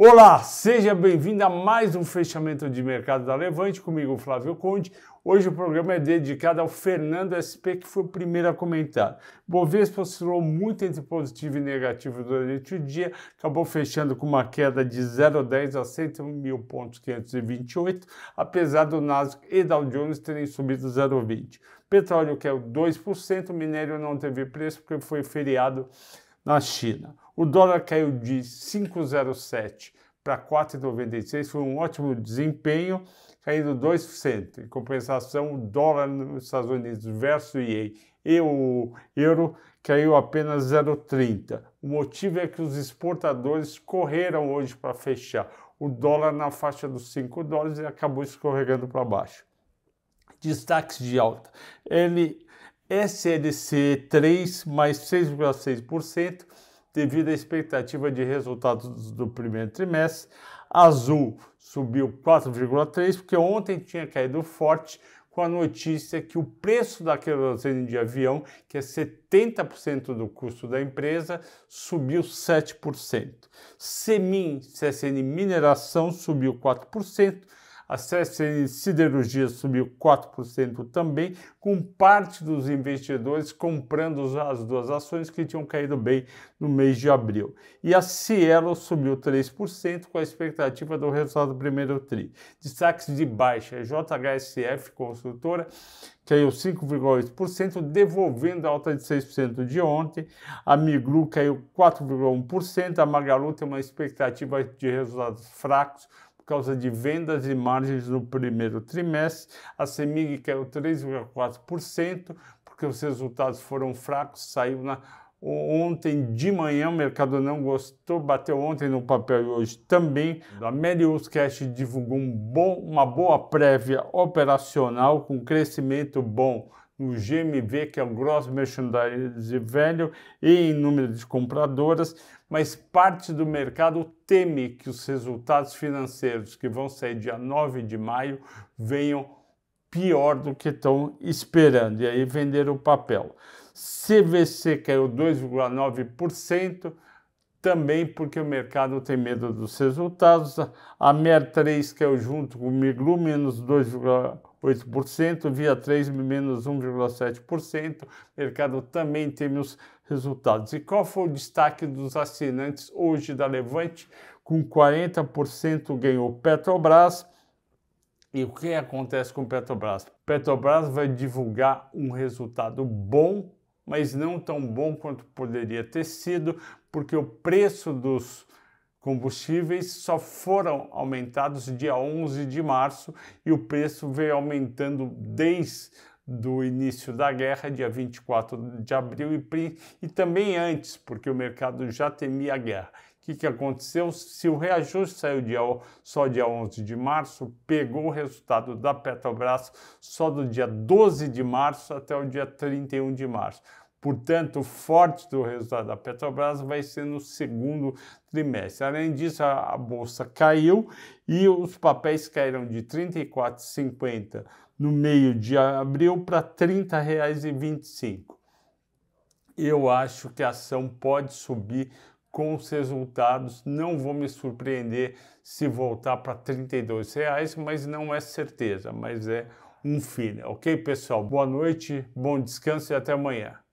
Olá, seja bem-vindo a mais um fechamento de mercado da Levante, comigo Flávio Conde. Hoje o programa é dedicado ao Fernando SP, que foi o primeiro a comentar. Bovespa oscilou muito entre positivo e negativo durante o dia, acabou fechando com uma queda de 0,10 a 101.528, apesar do Nasdaq e Dow Jones terem subido 0,20. Petróleo caiu 2%, minério não teve preço porque foi feriado na China. O dólar caiu de 5,07 para 4,96, foi um ótimo desempenho, caindo 2%. Em compensação, o dólar nos Estados Unidos versus o e o euro caiu apenas 0,30. O motivo é que os exportadores correram hoje para fechar o dólar na faixa dos 5 dólares e acabou escorregando para baixo. Destaques de alta. L SLC 3 mais 6,6% devido à expectativa de resultados do primeiro trimestre. Azul subiu 4,3 porque ontem tinha caído forte com a notícia que o preço da querosene de avião, que é 70% do custo da empresa, subiu 7%. Semin, CSN Mineração, subiu 4%. A CSN Siderurgia subiu 4% também, com parte dos investidores comprando as duas ações que tinham caído bem no mês de abril. E a Cielo subiu 3%, com a expectativa do resultado do primeiro TRI. Destaques de baixa, a é JHSF Consultora, caiu 5,8%, devolvendo a alta de 6% de ontem. A Miglu caiu 4,1%. A Magalu tem uma expectativa de resultados fracos, causa de vendas e margens no primeiro trimestre. A Semig caiu 3,4%, porque os resultados foram fracos, saiu na Ontem de manhã o mercado não gostou, bateu ontem no papel e hoje também. A Melius Cash divulgou um bom, uma boa prévia operacional com crescimento bom o GMV, que é o Gross Merchandise Value, e em número de compradoras, mas parte do mercado teme que os resultados financeiros que vão sair dia 9 de maio venham pior do que estão esperando, e aí venderam o papel. CVC caiu 2,9%, também porque o mercado tem medo dos resultados. A MER3 caiu junto com o Miglu, menos 8%, via 3 menos 1,7%. Mercado também temos resultados. E qual foi o destaque dos assinantes hoje da Levante? Com 40% ganhou Petrobras. E o que acontece com Petrobras? Petrobras vai divulgar um resultado bom, mas não tão bom quanto poderia ter sido, porque o preço dos combustíveis só foram aumentados dia 11 de março e o preço veio aumentando desde do início da guerra, dia 24 de abril, e, e também antes, porque o mercado já temia a guerra. O que, que aconteceu? Se o reajuste saiu dia, só dia 11 de março, pegou o resultado da Petrobras só do dia 12 de março até o dia 31 de março. Portanto, forte do resultado da Petrobras vai ser no segundo trimestre. Além disso, a, bolsa caiu e os papéis caíram de R$ 34,50 no meio de abril para R$ 30,25. Eu acho que a ação pode subir com os resultados. Não vou me surpreender se voltar para R$ reais, mas não é certeza, mas é um fim, ok, pessoal? Boa noite, bom descanso e até amanhã.